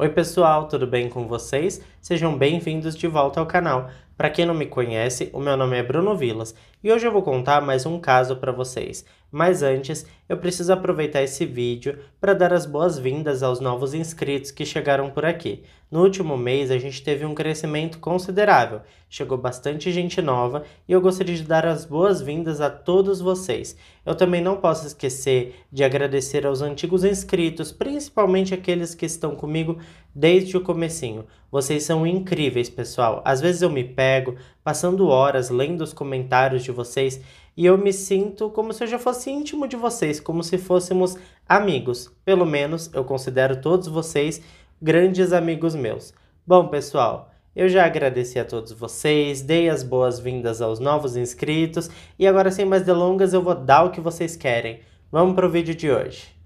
Oi pessoal, tudo bem com vocês? Sejam bem-vindos de volta ao canal. Para quem não me conhece, o meu nome é Bruno Vilas e hoje eu vou contar mais um caso para vocês. Mas antes, eu preciso aproveitar esse vídeo para dar as boas-vindas aos novos inscritos que chegaram por aqui. No último mês, a gente teve um crescimento considerável, chegou bastante gente nova e eu gostaria de dar as boas-vindas a todos vocês. Eu também não posso esquecer de agradecer aos antigos inscritos, principalmente aqueles que estão comigo desde o comecinho. Vocês são incríveis, pessoal. Às vezes eu me pego passando horas lendo os comentários de vocês e eu me sinto como se eu já fosse íntimo de vocês, como se fôssemos amigos. Pelo menos eu considero todos vocês grandes amigos meus. Bom, pessoal, eu já agradeci a todos vocês, dei as boas-vindas aos novos inscritos e agora, sem mais delongas, eu vou dar o que vocês querem. Vamos para o vídeo de hoje.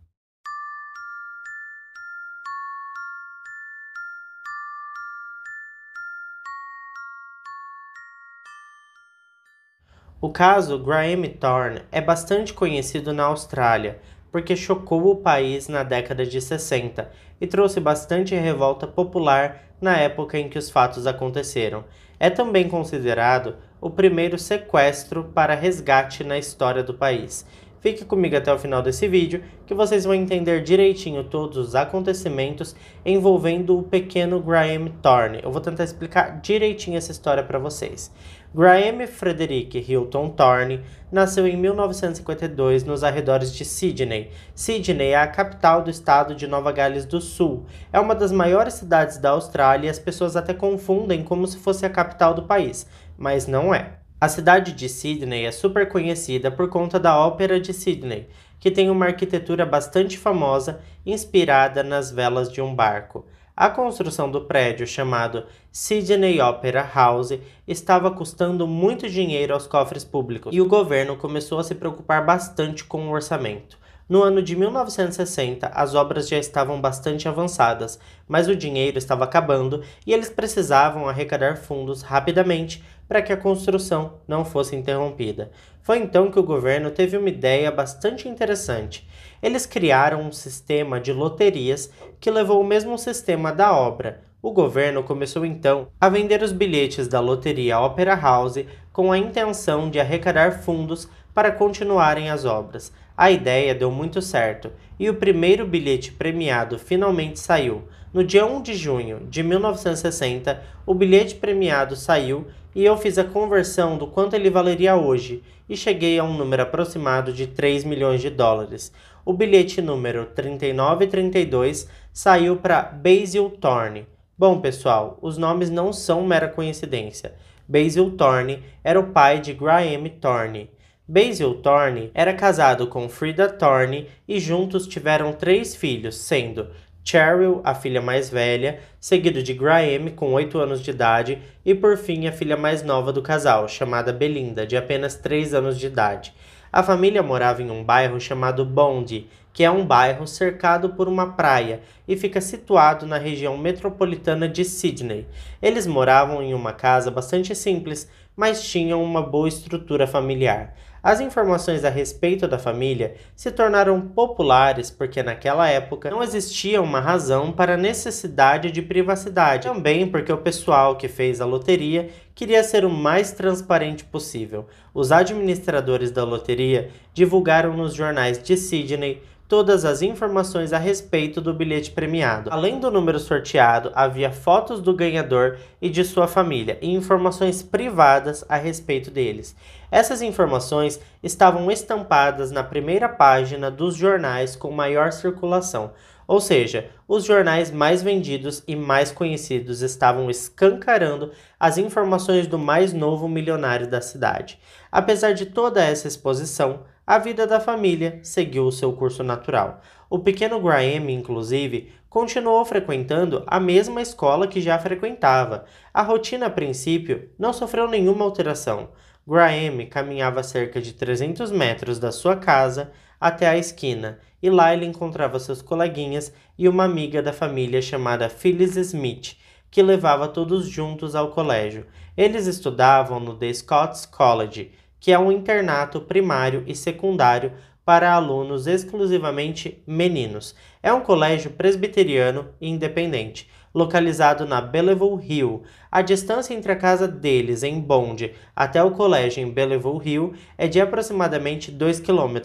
O caso Graham Thorne é bastante conhecido na Austrália, porque chocou o país na década de 60 e trouxe bastante revolta popular na época em que os fatos aconteceram. É também considerado o primeiro sequestro para resgate na história do país Fique comigo até o final desse vídeo que vocês vão entender direitinho todos os acontecimentos envolvendo o pequeno Graham Thorne. Eu vou tentar explicar direitinho essa história para vocês. Graham Frederick Hilton Thorne nasceu em 1952 nos arredores de Sydney. Sydney é a capital do estado de Nova Gales do Sul. É uma das maiores cidades da Austrália e as pessoas até confundem como se fosse a capital do país, mas não é. A cidade de Sydney é super conhecida por conta da Ópera de Sydney, que tem uma arquitetura bastante famosa inspirada nas velas de um barco. A construção do prédio chamado Sydney Opera House estava custando muito dinheiro aos cofres públicos e o governo começou a se preocupar bastante com o orçamento. No ano de 1960, as obras já estavam bastante avançadas, mas o dinheiro estava acabando e eles precisavam arrecadar fundos rapidamente para que a construção não fosse interrompida. Foi então que o governo teve uma ideia bastante interessante. Eles criaram um sistema de loterias que levou o mesmo sistema da obra, o governo começou então a vender os bilhetes da loteria Opera House com a intenção de arrecadar fundos para continuarem as obras. A ideia deu muito certo e o primeiro bilhete premiado finalmente saiu. No dia 1 de junho de 1960, o bilhete premiado saiu e eu fiz a conversão do quanto ele valeria hoje e cheguei a um número aproximado de 3 milhões de dólares. O bilhete número 3932 saiu para Basil Thorne. Bom, pessoal, os nomes não são mera coincidência. Basil Thorne era o pai de Graham Thorne Basil Thorne era casado com Frida Thorne e juntos tiveram três filhos, sendo Cheryl, a filha mais velha, seguido de Graham, com oito anos de idade, e por fim a filha mais nova do casal, chamada Belinda, de apenas três anos de idade. A família morava em um bairro chamado Bondi, que é um bairro cercado por uma praia e fica situado na região metropolitana de Sydney. Eles moravam em uma casa bastante simples, mas tinham uma boa estrutura familiar. As informações a respeito da família se tornaram populares porque naquela época não existia uma razão para a necessidade de privacidade, também porque o pessoal que fez a loteria queria ser o mais transparente possível. Os administradores da loteria divulgaram nos jornais de Sydney, todas as informações a respeito do bilhete premiado. Além do número sorteado, havia fotos do ganhador e de sua família e informações privadas a respeito deles. Essas informações estavam estampadas na primeira página dos jornais com maior circulação, ou seja, os jornais mais vendidos e mais conhecidos estavam escancarando as informações do mais novo milionário da cidade. Apesar de toda essa exposição, a vida da família seguiu o seu curso natural. O pequeno Graham, inclusive, continuou frequentando a mesma escola que já frequentava. A rotina, a princípio, não sofreu nenhuma alteração. Graham caminhava cerca de 300 metros da sua casa até a esquina, e lá ele encontrava seus coleguinhas e uma amiga da família chamada Phyllis Smith, que levava todos juntos ao colégio. Eles estudavam no The Scots College, que é um internato primário e secundário para alunos exclusivamente meninos. É um colégio presbiteriano e independente, localizado na Belleville Hill. A distância entre a casa deles em bonde até o colégio em Belleville Hill é de aproximadamente 2 km.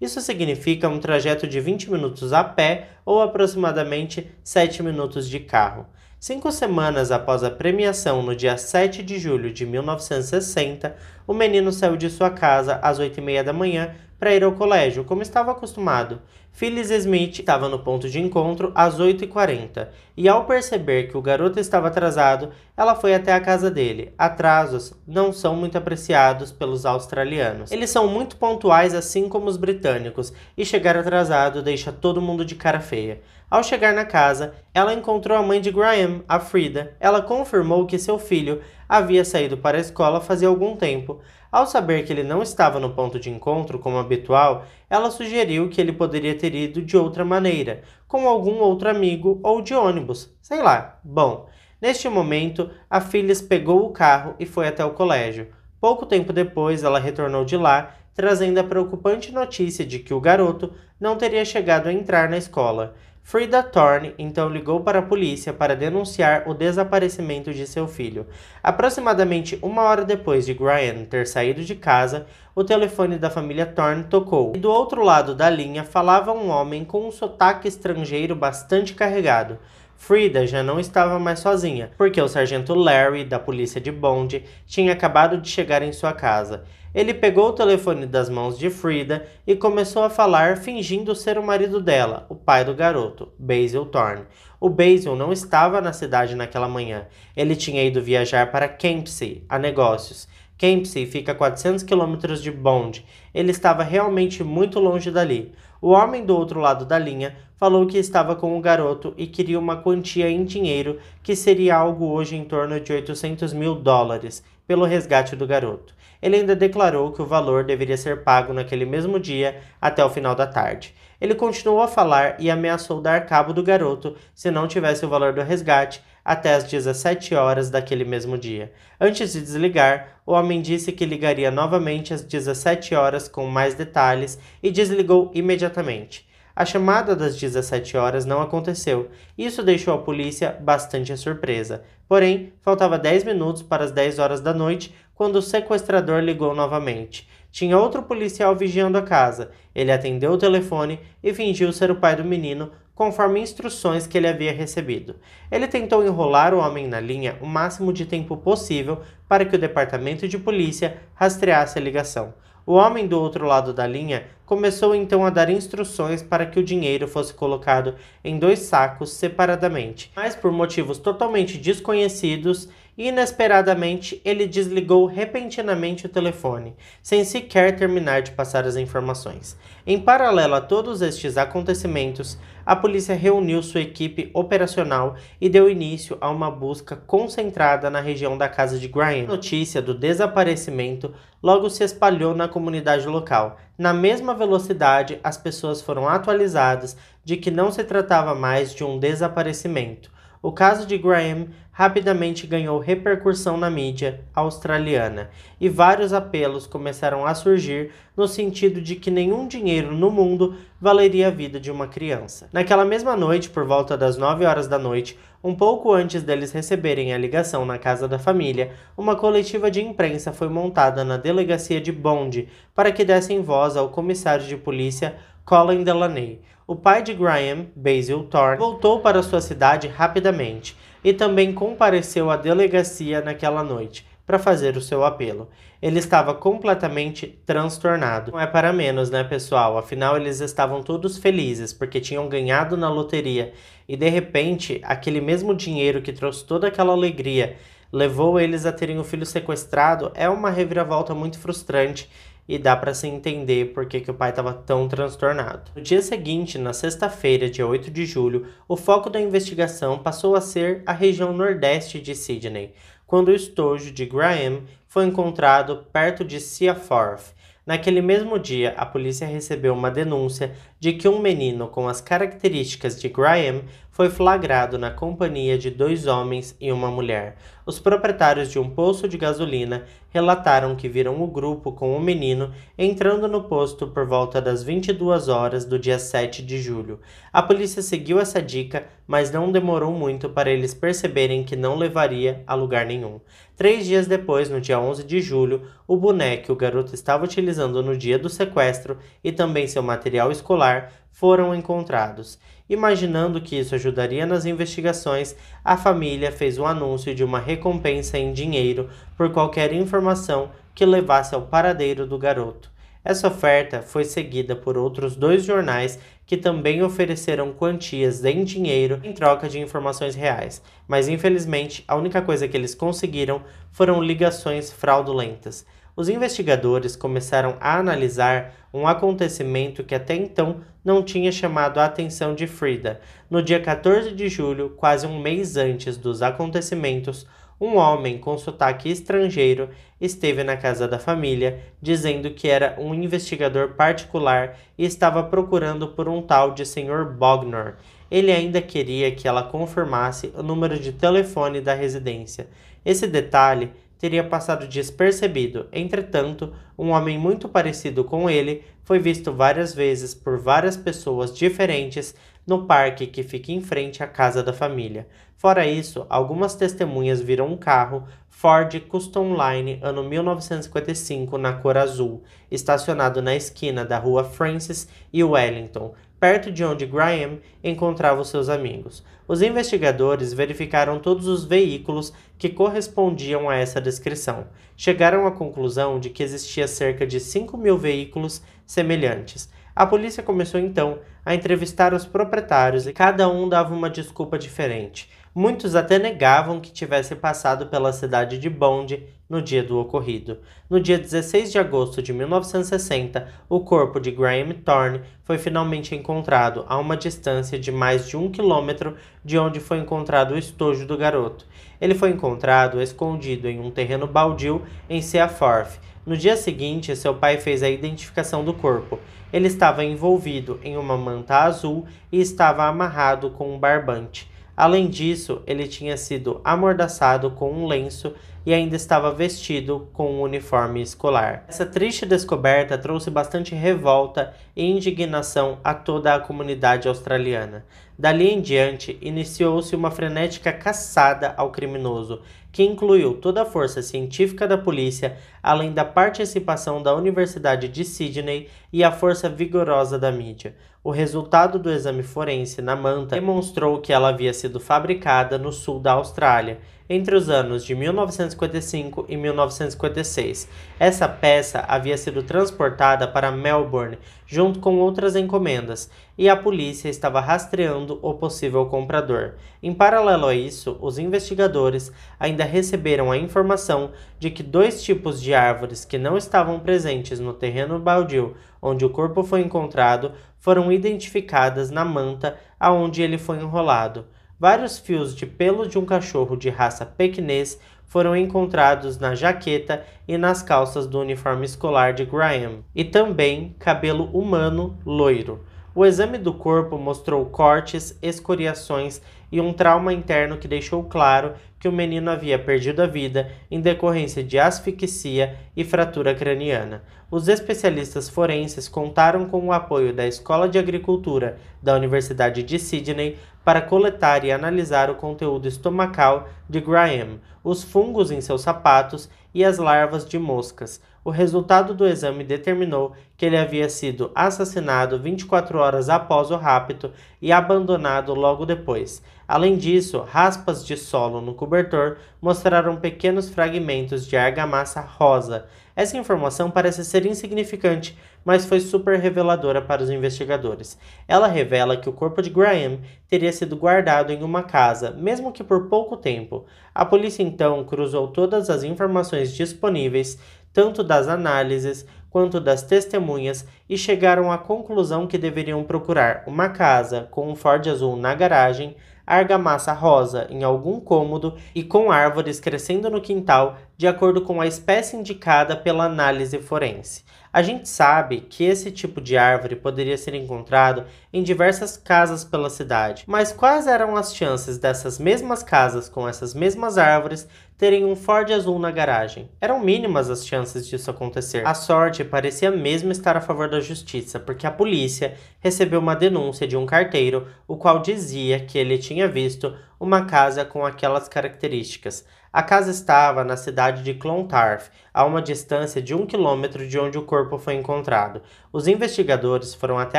Isso significa um trajeto de 20 minutos a pé ou aproximadamente 7 minutos de carro. Cinco semanas após a premiação, no dia 7 de julho de 1960, o menino saiu de sua casa às 8 e meia da manhã para ir ao colégio, como estava acostumado. Phyllis Smith estava no ponto de encontro às 8h40 e, ao perceber que o garoto estava atrasado, ela foi até a casa dele. Atrasos não são muito apreciados pelos australianos. Eles são muito pontuais, assim como os britânicos, e chegar atrasado deixa todo mundo de cara feia. Ao chegar na casa, ela encontrou a mãe de Graham, a Frida. Ela confirmou que seu filho havia saído para a escola fazia algum tempo. Ao saber que ele não estava no ponto de encontro como habitual, ela sugeriu que ele poderia ter ido de outra maneira, com algum outro amigo ou de ônibus, sei lá. Bom, neste momento, a Phyllis pegou o carro e foi até o colégio. Pouco tempo depois, ela retornou de lá, trazendo a preocupante notícia de que o garoto não teria chegado a entrar na escola. Frida Thorne então ligou para a polícia para denunciar o desaparecimento de seu filho. Aproximadamente uma hora depois de Brian ter saído de casa, o telefone da família Thorne tocou e do outro lado da linha falava um homem com um sotaque estrangeiro bastante carregado. Frida já não estava mais sozinha, porque o sargento Larry, da polícia de Bond, tinha acabado de chegar em sua casa. Ele pegou o telefone das mãos de Frida e começou a falar fingindo ser o marido dela, o pai do garoto, Basil Thorne. O Basil não estava na cidade naquela manhã. Ele tinha ido viajar para Kempsey, a negócios. Kempsey fica a 400 quilômetros de Bond. Ele estava realmente muito longe dali. O homem do outro lado da linha falou que estava com o garoto e queria uma quantia em dinheiro que seria algo hoje em torno de 800 mil dólares pelo resgate do garoto. Ele ainda declarou que o valor deveria ser pago naquele mesmo dia até o final da tarde. Ele continuou a falar e ameaçou dar cabo do garoto se não tivesse o valor do resgate até as 17 horas daquele mesmo dia. Antes de desligar, o homem disse que ligaria novamente às 17 horas com mais detalhes e desligou imediatamente. A chamada das 17 horas não aconteceu. e Isso deixou a polícia bastante surpresa. Porém, faltava 10 minutos para as 10 horas da noite quando o sequestrador ligou novamente. Tinha outro policial vigiando a casa. Ele atendeu o telefone e fingiu ser o pai do menino, conforme instruções que ele havia recebido. Ele tentou enrolar o homem na linha o máximo de tempo possível para que o departamento de polícia rastreasse a ligação. O homem do outro lado da linha começou então a dar instruções para que o dinheiro fosse colocado em dois sacos separadamente, mas por motivos totalmente desconhecidos, Inesperadamente, ele desligou repentinamente o telefone, sem sequer terminar de passar as informações. Em paralelo a todos estes acontecimentos, a polícia reuniu sua equipe operacional e deu início a uma busca concentrada na região da casa de Graham. A notícia do desaparecimento logo se espalhou na comunidade local. Na mesma velocidade, as pessoas foram atualizadas de que não se tratava mais de um desaparecimento, o caso de Graham rapidamente ganhou repercussão na mídia australiana e vários apelos começaram a surgir no sentido de que nenhum dinheiro no mundo valeria a vida de uma criança. Naquela mesma noite, por volta das 9 horas da noite, um pouco antes deles receberem a ligação na casa da família, uma coletiva de imprensa foi montada na delegacia de Bond para que dessem voz ao comissário de polícia Colin Delaney, o pai de Graham, Basil Thorne, voltou para sua cidade rapidamente e também compareceu à delegacia naquela noite para fazer o seu apelo. Ele estava completamente transtornado. Não é para menos, né, pessoal? Afinal, eles estavam todos felizes porque tinham ganhado na loteria e de repente aquele mesmo dinheiro que trouxe toda aquela alegria levou eles a terem o filho sequestrado. É uma reviravolta muito frustrante e dá para se entender por que, que o pai estava tão transtornado. No dia seguinte, na sexta-feira, dia 8 de julho, o foco da investigação passou a ser a região nordeste de Sydney, quando o estojo de Graham foi encontrado perto de Seaforth. Naquele mesmo dia, a polícia recebeu uma denúncia de que um menino com as características de Graham foi flagrado na companhia de dois homens e uma mulher. Os proprietários de um posto de gasolina relataram que viram o grupo com o menino entrando no posto por volta das 22 horas do dia 7 de julho. A polícia seguiu essa dica, mas não demorou muito para eles perceberem que não levaria a lugar nenhum. Três dias depois, no dia 11 de julho, o boneco que o garoto estava utilizando no dia do sequestro e também seu material escolar lugar foram encontrados. Imaginando que isso ajudaria nas investigações, a família fez o anúncio de uma recompensa em dinheiro por qualquer informação que levasse ao paradeiro do garoto. Essa oferta foi seguida por outros dois jornais que também ofereceram quantias em dinheiro em troca de informações reais, mas infelizmente a única coisa que eles conseguiram foram ligações fraudulentas os investigadores começaram a analisar um acontecimento que até então não tinha chamado a atenção de Frida. No dia 14 de julho, quase um mês antes dos acontecimentos, um homem com sotaque estrangeiro esteve na casa da família, dizendo que era um investigador particular e estava procurando por um tal de Sr. Bognor. Ele ainda queria que ela confirmasse o número de telefone da residência. Esse detalhe teria passado despercebido. Entretanto, um homem muito parecido com ele foi visto várias vezes por várias pessoas diferentes no parque que fica em frente à casa da família. Fora isso, algumas testemunhas viram um carro Ford Custom Line ano 1955 na cor azul, estacionado na esquina da rua Francis e Wellington, perto de onde Graham encontrava os seus amigos. Os investigadores verificaram todos os veículos que correspondiam a essa descrição. Chegaram à conclusão de que existia cerca de 5 mil veículos semelhantes. A polícia começou então a entrevistar os proprietários e cada um dava uma desculpa diferente. Muitos até negavam que tivesse passado pela cidade de Bond no dia do ocorrido. No dia 16 de agosto de 1960, o corpo de Graham Thorne foi finalmente encontrado a uma distância de mais de um quilômetro de onde foi encontrado o estojo do garoto. Ele foi encontrado escondido em um terreno baldio em Seaforth. No dia seguinte, seu pai fez a identificação do corpo. Ele estava envolvido em uma manta azul e estava amarrado com um barbante. Além disso, ele tinha sido amordaçado com um lenço e ainda estava vestido com um uniforme escolar. Essa triste descoberta trouxe bastante revolta e indignação a toda a comunidade australiana. Dali em diante, iniciou-se uma frenética caçada ao criminoso que incluiu toda a força científica da polícia, além da participação da Universidade de Sydney e a força vigorosa da mídia. O resultado do exame forense na manta demonstrou que ela havia sido fabricada no sul da Austrália, entre os anos de 1955 e 1956. Essa peça havia sido transportada para Melbourne junto com outras encomendas, e a polícia estava rastreando o possível comprador. Em paralelo a isso, os investigadores ainda receberam a informação de que dois tipos de árvores que não estavam presentes no terreno baldio onde o corpo foi encontrado foram identificadas na manta aonde ele foi enrolado. Vários fios de pelo de um cachorro de raça pequinês foram encontrados na jaqueta e nas calças do uniforme escolar de Graham, e também cabelo humano loiro. O exame do corpo mostrou cortes, escoriações e um trauma interno que deixou claro que o menino havia perdido a vida em decorrência de asfixia e fratura craniana. Os especialistas forenses contaram com o apoio da Escola de Agricultura da Universidade de Sydney para coletar e analisar o conteúdo estomacal de Graham, os fungos em seus sapatos e as larvas de moscas. O resultado do exame determinou que ele havia sido assassinado 24 horas após o rapto e abandonado logo depois. Além disso, raspas de solo no cobertor mostraram pequenos fragmentos de argamassa rosa. Essa informação parece ser insignificante, mas foi super reveladora para os investigadores. Ela revela que o corpo de Graham teria sido guardado em uma casa, mesmo que por pouco tempo. A polícia então cruzou todas as informações disponíveis, tanto das análises quanto das testemunhas, e chegaram à conclusão que deveriam procurar uma casa com um Ford azul na garagem, argamassa rosa em algum cômodo e com árvores crescendo no quintal de acordo com a espécie indicada pela análise forense. A gente sabe que esse tipo de árvore poderia ser encontrado em diversas casas pela cidade, mas quais eram as chances dessas mesmas casas com essas mesmas árvores terem um Ford azul na garagem? Eram mínimas as chances disso acontecer. A sorte parecia mesmo estar a favor da justiça, porque a polícia recebeu uma denúncia de um carteiro, o qual dizia que ele tinha visto uma casa com aquelas características. A casa estava na cidade de Clontarf, a uma distância de um quilômetro de onde o corpo foi encontrado. Os investigadores foram até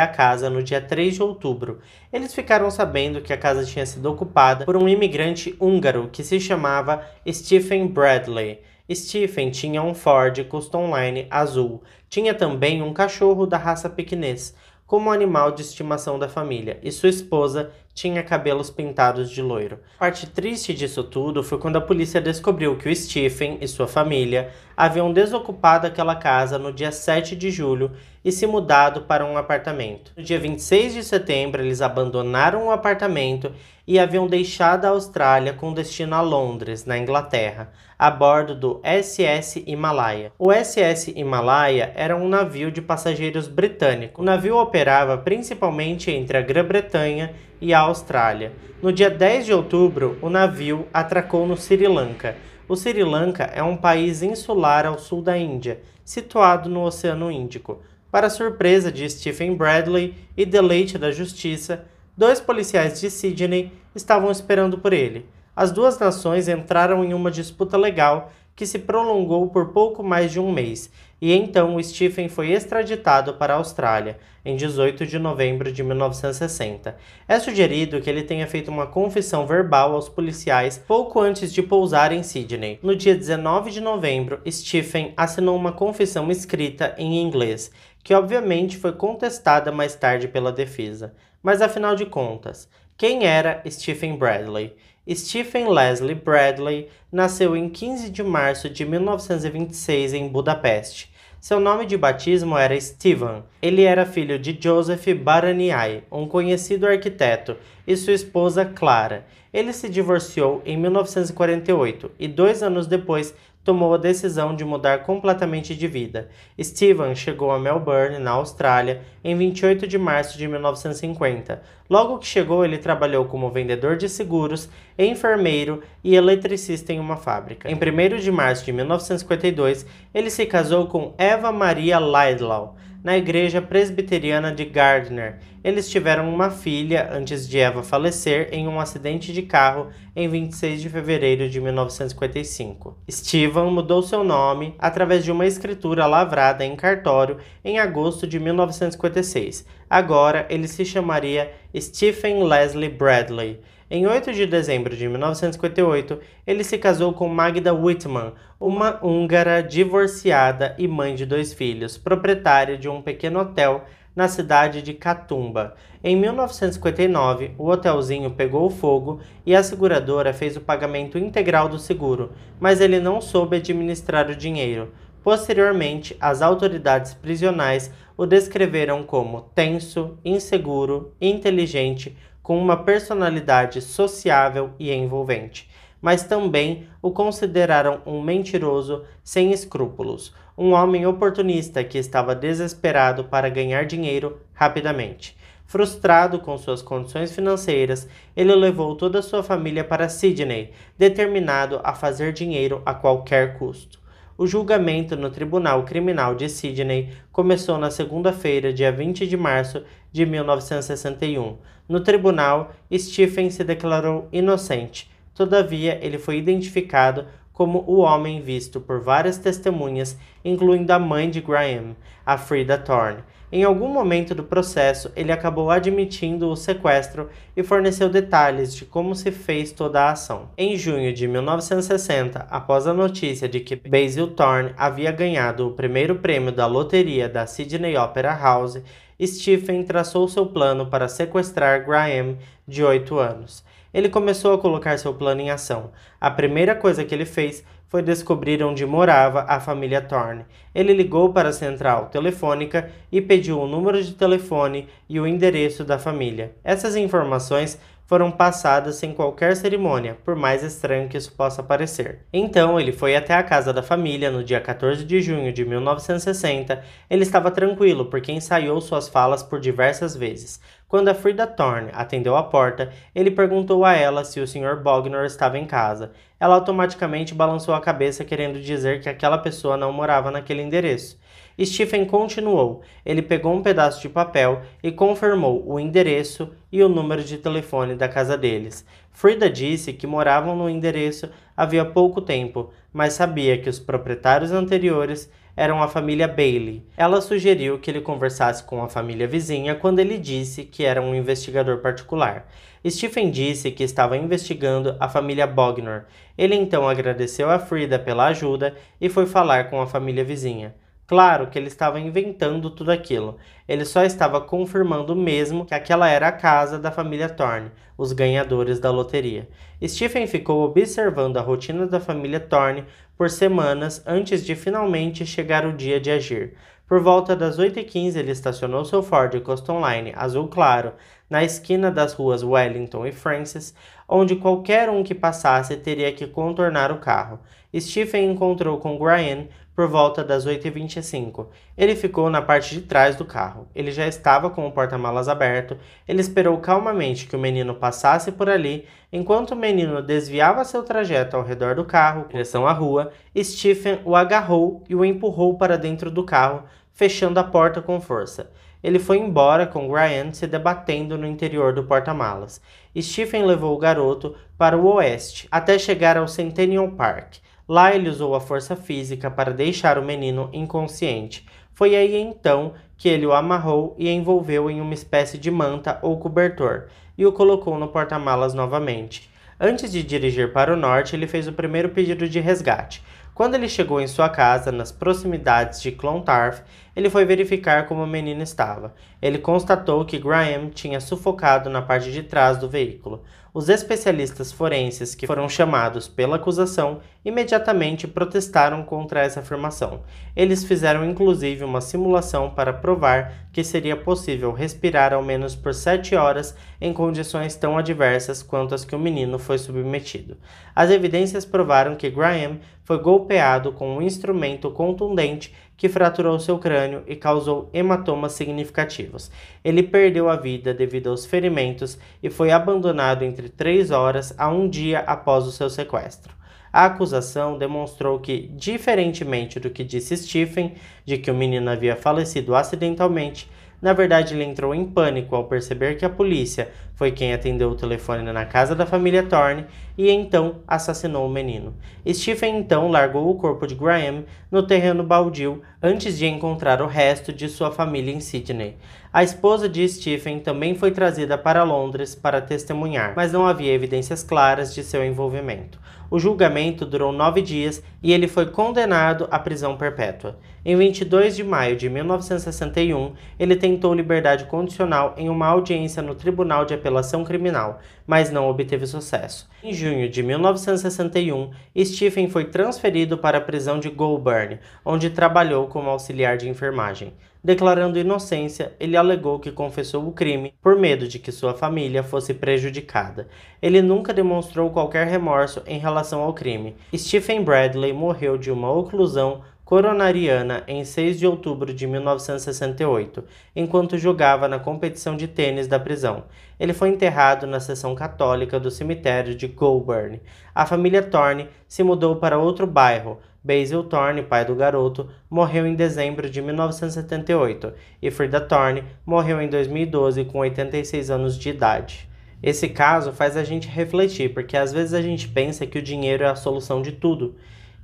a casa no dia 3 de outubro. Eles ficaram sabendo que a casa tinha sido ocupada por um imigrante húngaro que se chamava Stephen Bradley. Stephen tinha um Ford Custom Line azul. Tinha também um cachorro da raça piquenês como animal de estimação da família, e sua esposa tinha cabelos pintados de loiro. parte triste disso tudo foi quando a polícia descobriu que o Stephen e sua família haviam desocupado aquela casa no dia 7 de julho e se mudado para um apartamento. No dia 26 de setembro, eles abandonaram o apartamento e haviam deixado a Austrália com destino a Londres, na Inglaterra, a bordo do SS Himalaia. O SS Himalaia era um navio de passageiros britânico. O navio operava principalmente entre a Grã-Bretanha e a Austrália. No dia 10 de outubro, o navio atracou no Sri Lanka. O Sri Lanka é um país insular ao sul da Índia, situado no Oceano Índico. Para surpresa de Stephen Bradley e deleite da justiça, dois policiais de Sydney estavam esperando por ele. As duas nações entraram em uma disputa legal que se prolongou por pouco mais de um mês, e então Stephen foi extraditado para a Austrália, em 18 de novembro de 1960. É sugerido que ele tenha feito uma confissão verbal aos policiais pouco antes de pousar em Sydney. No dia 19 de novembro, Stephen assinou uma confissão escrita em inglês, que obviamente foi contestada mais tarde pela defesa. Mas afinal de contas, quem era Stephen Bradley? Stephen Leslie Bradley nasceu em 15 de março de 1926 em Budapeste. Seu nome de batismo era Stephen. Ele era filho de Joseph Baraniai, um conhecido arquiteto, e sua esposa Clara. Ele se divorciou em 1948 e, dois anos depois, tomou a decisão de mudar completamente de vida. Steven chegou a Melbourne, na Austrália, em 28 de março de 1950. Logo que chegou, ele trabalhou como vendedor de seguros, enfermeiro e eletricista em uma fábrica. Em 1 de março de 1952, ele se casou com Eva Maria Laidlaw na igreja presbiteriana de Gardner. Eles tiveram uma filha antes de Eva falecer em um acidente de carro em 26 de fevereiro de 1955. Stephen mudou seu nome através de uma escritura lavrada em cartório em agosto de 1956. Agora ele se chamaria Stephen Leslie Bradley. Em 8 de dezembro de 1958, ele se casou com Magda Whitman, uma húngara divorciada e mãe de dois filhos, proprietária de um pequeno hotel na cidade de Catumba. Em 1959, o hotelzinho pegou fogo e a seguradora fez o pagamento integral do seguro, mas ele não soube administrar o dinheiro. Posteriormente, as autoridades prisionais o descreveram como tenso, inseguro, inteligente, com uma personalidade sociável e envolvente, mas também o consideraram um mentiroso sem escrúpulos, um homem oportunista que estava desesperado para ganhar dinheiro rapidamente. Frustrado com suas condições financeiras, ele levou toda a sua família para Sydney, determinado a fazer dinheiro a qualquer custo. O julgamento no Tribunal Criminal de Sydney começou na segunda-feira, dia 20 de março de 1961. No tribunal, Stephen se declarou inocente, todavia, ele foi identificado como o homem visto por várias testemunhas, incluindo a mãe de Graham, a Frida Thorne. Em algum momento do processo, ele acabou admitindo o sequestro e forneceu detalhes de como se fez toda a ação. Em junho de 1960, após a notícia de que Basil Thorne havia ganhado o primeiro prêmio da loteria da Sydney Opera House, Stephen traçou seu plano para sequestrar Graham, de 8 anos. Ele começou a colocar seu plano em ação. A primeira coisa que ele fez foi descobrir onde morava a família Thorne. Ele ligou para a central telefônica e pediu o número de telefone e o endereço da família. Essas informações foram passadas sem qualquer cerimônia, por mais estranho que isso possa parecer. Então, ele foi até a casa da família no dia 14 de junho de 1960. Ele estava tranquilo porque ensaiou suas falas por diversas vezes. Quando a Frida Thorne atendeu a porta, ele perguntou a ela se o Sr. Bognor estava em casa. Ela automaticamente balançou a cabeça querendo dizer que aquela pessoa não morava naquele endereço. Stephen continuou. Ele pegou um pedaço de papel e confirmou o endereço e o número de telefone da casa deles. Frida disse que moravam no endereço havia pouco tempo, mas sabia que os proprietários anteriores eram a família Bailey. Ela sugeriu que ele conversasse com a família vizinha quando ele disse que era um investigador particular. Stephen disse que estava investigando a família Bognor. Ele então agradeceu a Frida pela ajuda e foi falar com a família vizinha. Claro que ele estava inventando tudo aquilo. Ele só estava confirmando mesmo que aquela era a casa da família Thorne, os ganhadores da loteria. Stephen ficou observando a rotina da família Thorne por semanas antes de finalmente chegar o dia de agir. Por volta das 8h15, ele estacionou seu Ford Custom Line azul claro na esquina das ruas Wellington e Francis, onde qualquer um que passasse teria que contornar o carro. Stephen encontrou com Brian por volta das 8h25. Ele ficou na parte de trás do carro. Ele já estava com o porta-malas aberto. Ele esperou calmamente que o menino passasse por ali. Enquanto o menino desviava seu trajeto ao redor do carro, em direção à rua, Stephen o agarrou e o empurrou para dentro do carro, fechando a porta com força. Ele foi embora com Ryan se debatendo no interior do porta-malas. Stephen levou o garoto para o oeste, até chegar ao Centennial Park. Lá ele usou a força física para deixar o menino inconsciente. Foi aí então que ele o amarrou e envolveu em uma espécie de manta ou cobertor e o colocou no porta-malas novamente. Antes de dirigir para o norte, ele fez o primeiro pedido de resgate. Quando ele chegou em sua casa, nas proximidades de Clontarf, ele foi verificar como a menina estava. Ele constatou que Graham tinha sufocado na parte de trás do veículo. Os especialistas forenses que foram chamados pela acusação imediatamente protestaram contra essa afirmação. Eles fizeram inclusive uma simulação para provar que seria possível respirar ao menos por sete horas em condições tão adversas quanto as que o menino foi submetido. As evidências provaram que Graham foi golpeado com um instrumento contundente que fraturou seu crânio e causou hematomas significativos. Ele perdeu a vida devido aos ferimentos e foi abandonado entre três horas a um dia após o seu sequestro. A acusação demonstrou que, diferentemente do que disse Stephen, de que o menino havia falecido acidentalmente, na verdade, ele entrou em pânico ao perceber que a polícia foi quem atendeu o telefone na casa da família Thorne e então assassinou o menino. Stephen então largou o corpo de Graham no terreno baldio antes de encontrar o resto de sua família em Sydney. A esposa de Stephen também foi trazida para Londres para testemunhar, mas não havia evidências claras de seu envolvimento. O julgamento durou nove dias e ele foi condenado à prisão perpétua. Em 22 de maio de 1961, ele tentou liberdade condicional em uma audiência no Tribunal de Apelação Criminal, mas não obteve sucesso. Em junho de 1961, Stephen foi transferido para a prisão de Goulburn, onde trabalhou como auxiliar de enfermagem. Declarando inocência, ele alegou que confessou o crime por medo de que sua família fosse prejudicada. Ele nunca demonstrou qualquer remorso em relação ao crime. Stephen Bradley morreu de uma oclusão coronariana em 6 de outubro de 1968, enquanto jogava na competição de tênis da prisão. Ele foi enterrado na seção católica do cemitério de Goulburn. A família Thorne se mudou para outro bairro. Basil Thorne, pai do garoto, morreu em dezembro de 1978 e Frida Thorne morreu em 2012 com 86 anos de idade. Esse caso faz a gente refletir, porque às vezes a gente pensa que o dinheiro é a solução de tudo.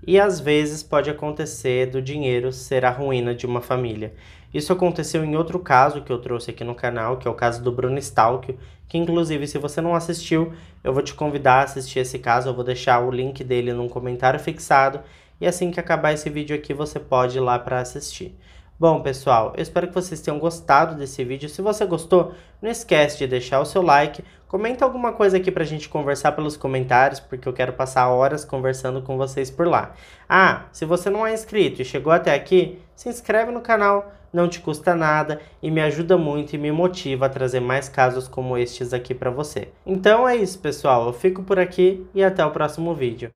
E às vezes pode acontecer do dinheiro ser a ruína de uma família. Isso aconteceu em outro caso que eu trouxe aqui no canal, que é o caso do Bruno Stalkio, que inclusive se você não assistiu, eu vou te convidar a assistir esse caso, eu vou deixar o link dele num comentário fixado, e assim que acabar esse vídeo aqui você pode ir lá para assistir. Bom pessoal, eu espero que vocês tenham gostado desse vídeo, se você gostou, não esquece de deixar o seu like, Comenta alguma coisa aqui pra gente conversar pelos comentários, porque eu quero passar horas conversando com vocês por lá. Ah, se você não é inscrito e chegou até aqui, se inscreve no canal, não te custa nada e me ajuda muito e me motiva a trazer mais casos como estes aqui para você. Então é isso, pessoal. Eu fico por aqui e até o próximo vídeo.